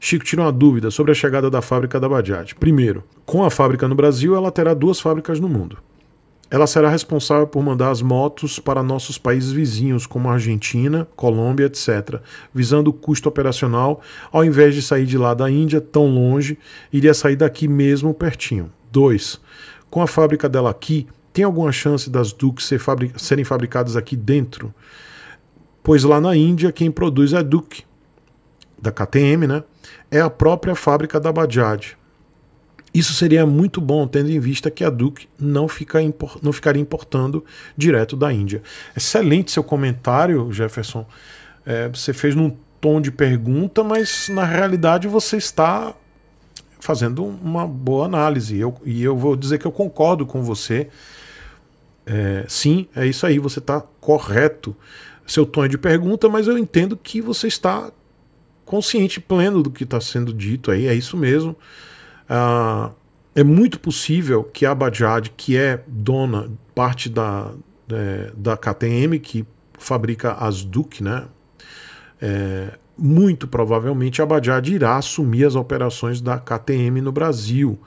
Chico, tirou uma dúvida sobre a chegada da fábrica da Bajaj. Primeiro, com a fábrica no Brasil, ela terá duas fábricas no mundo. Ela será responsável por mandar as motos para nossos países vizinhos, como Argentina, Colômbia, etc., visando o custo operacional, ao invés de sair de lá da Índia, tão longe, iria sair daqui mesmo pertinho. 2. Com a fábrica dela aqui, tem alguma chance das Dukes ser fabric serem fabricadas aqui dentro? Pois lá na Índia, quem produz é a Duke, da KTM, né? é a própria fábrica da Bajaj. Isso seria muito bom, tendo em vista que a Duke não, fica impor, não ficaria importando direto da Índia. Excelente seu comentário, Jefferson. É, você fez num tom de pergunta, mas na realidade você está fazendo uma boa análise. Eu, e eu vou dizer que eu concordo com você. É, sim, é isso aí, você está correto. Seu tom é de pergunta, mas eu entendo que você está consciente pleno do que está sendo dito aí, é isso mesmo. Ah, é muito possível que a Bajaj, que é dona, parte da, é, da KTM, que fabrica as Duke, né? É, muito provavelmente a Bajaj irá assumir as operações da KTM no Brasil.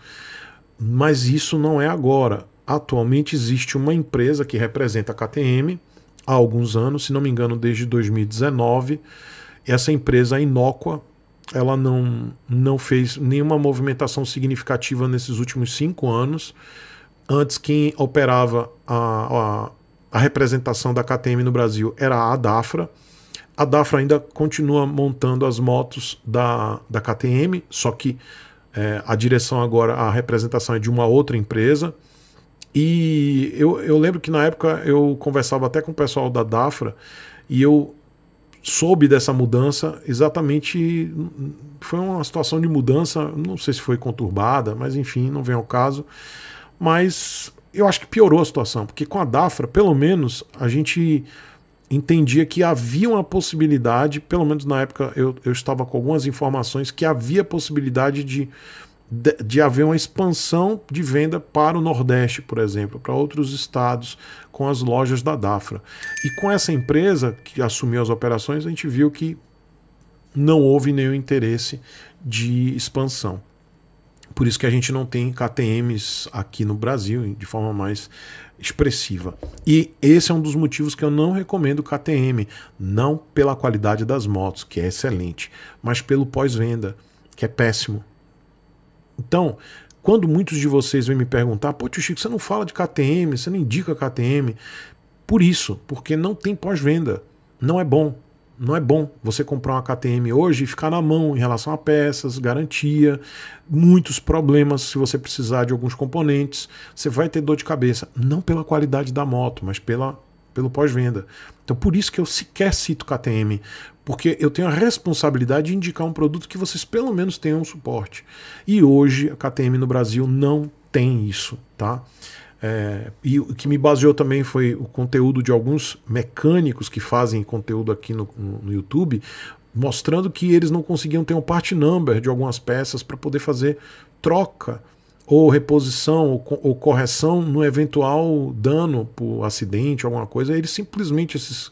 Mas isso não é agora. Atualmente existe uma empresa que representa a KTM há alguns anos, se não me engano, desde 2019. Essa empresa, Inóqua Inócua, ela não, não fez nenhuma movimentação significativa nesses últimos cinco anos. Antes, quem operava a, a, a representação da KTM no Brasil era a Dafra. A Dafra ainda continua montando as motos da, da KTM, só que é, a direção agora, a representação é de uma outra empresa. E eu, eu lembro que na época eu conversava até com o pessoal da Dafra e eu soube dessa mudança exatamente. Foi uma situação de mudança, não sei se foi conturbada, mas enfim, não vem ao caso. Mas eu acho que piorou a situação, porque com a DAFRA, pelo menos, a gente entendia que havia uma possibilidade, pelo menos na época eu, eu estava com algumas informações, que havia possibilidade de de, de, haver uma expansão de venda para o Nordeste, por exemplo, para outros estados com as lojas da Dafra. E com essa empresa que assumiu as operações, a gente viu que não houve nenhum interesse de expansão. Por isso que a gente não tem KTMs aqui no Brasil de forma mais expressiva. E esse é um dos motivos que eu não recomendo KTM, não pela qualidade das motos, que é excelente, mas pelo pós-venda, que é péssimo. Então, quando muitos de vocês vêm me perguntar, pô, tio Chico, você não fala de KTM, você não indica KTM. Por isso, porque não tem pós-venda. Não é bom. Não é bom você comprar uma KTM hoje e ficar na mão em relação a peças, garantia, muitos problemas se você precisar de alguns componentes. Você vai ter dor de cabeça, não pela qualidade da moto, mas pela pelo pós-venda. Então por isso que eu sequer cito KTM, porque eu tenho a responsabilidade de indicar um produto que vocês pelo menos tenham um suporte. E hoje a KTM no Brasil não tem isso, tá? É, e o que me baseou também foi o conteúdo de alguns mecânicos que fazem conteúdo aqui no, no YouTube, mostrando que eles não conseguiam ter um part number de algumas peças para poder fazer troca ou reposição ou, correção no eventual dano por acidente, alguma coisa, eles simplesmente, esses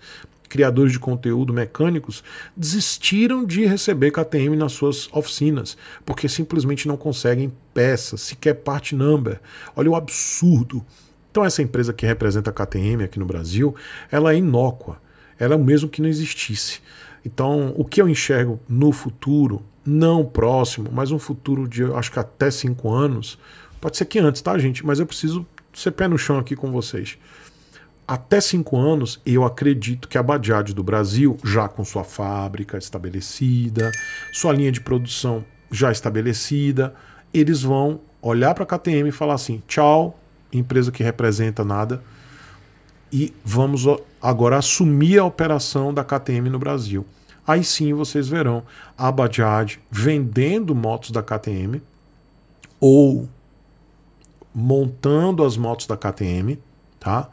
criadores de conteúdo mecânicos, desistiram de receber KTM nas suas oficinas, porque simplesmente não conseguem peças, sequer part number. Olha o absurdo. Então essa empresa que representa a KTM aqui no Brasil, ela é inócua, ela é o mesmo que não existisse. Então, o que eu enxergo no futuro não próximo, mas um futuro de acho que até cinco anos, pode ser que antes, tá, gente? Mas eu preciso ser pé no chão aqui com vocês. Até cinco anos, eu acredito que a Bajaj do Brasil, já com sua fábrica estabelecida, sua linha de produção já estabelecida, eles vão olhar para a KTM e falar assim: tchau, empresa que representa nada, e vamos agora assumir a operação da KTM no Brasil aí sim vocês verão a Bajaj vendendo motos da KTM ou montando as motos da KTM, tá?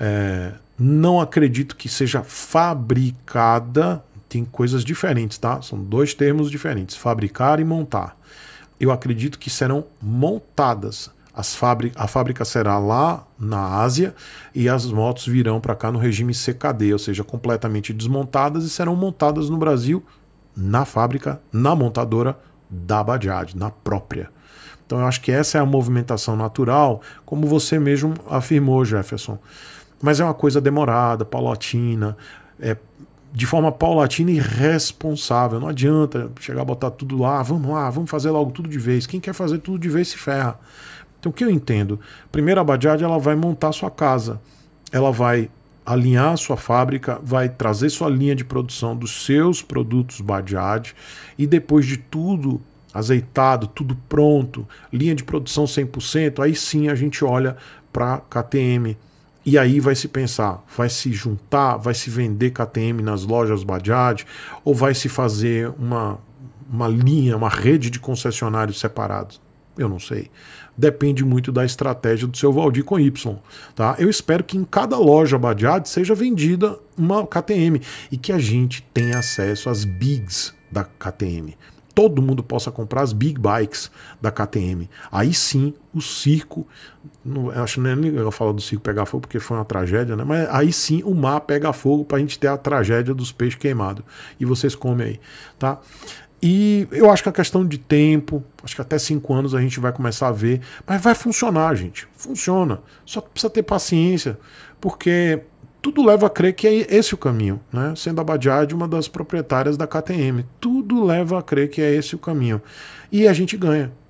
É, não acredito que seja fabricada, tem coisas diferentes, tá? São dois termos diferentes, fabricar e montar. Eu acredito que serão montadas, as fábrica, a fábrica será lá na Ásia e as motos virão para cá no regime CKD, ou seja, completamente desmontadas e serão montadas no Brasil na fábrica, na montadora da Bajaj, na própria. Então eu acho que essa é a movimentação natural, como você mesmo afirmou, Jefferson. Mas é uma coisa demorada, paulatina, é, de forma paulatina e responsável. Não adianta chegar a botar tudo lá, vamos lá, vamos fazer logo tudo de vez. Quem quer fazer tudo de vez se ferra. Então o que eu entendo? Primeiro a Bajaj ela vai montar sua casa, ela vai alinhar sua fábrica, vai trazer sua linha de produção dos seus produtos Bajaj e depois de tudo azeitado, tudo pronto, linha de produção 100%, aí sim a gente olha para KTM. E aí vai se pensar, vai se juntar, vai se vender KTM nas lojas Bajaj ou vai se fazer uma, uma linha, uma rede de concessionários separados. Eu não sei. Depende muito da estratégia do seu Valdir com Y. Tá? Eu espero que em cada loja Badiad seja vendida uma KTM e que a gente tenha acesso às bigs da KTM. Todo mundo possa comprar as big bikes da KTM. Aí sim, o circo. Não, acho é nem legal falar do circo pegar fogo, porque foi uma tragédia, né? Mas aí sim o mar pega fogo para a gente ter a tragédia dos peixes queimados. E vocês comem aí, tá? E eu acho que é questão de tempo, acho que até cinco anos a gente vai começar a ver, mas vai funcionar, gente. Funciona. Só precisa ter paciência, porque tudo leva a crer que é esse o caminho, né? Sendo a Bajaj uma das proprietárias da KTM, tudo leva a crer que é esse o caminho. E a gente ganha.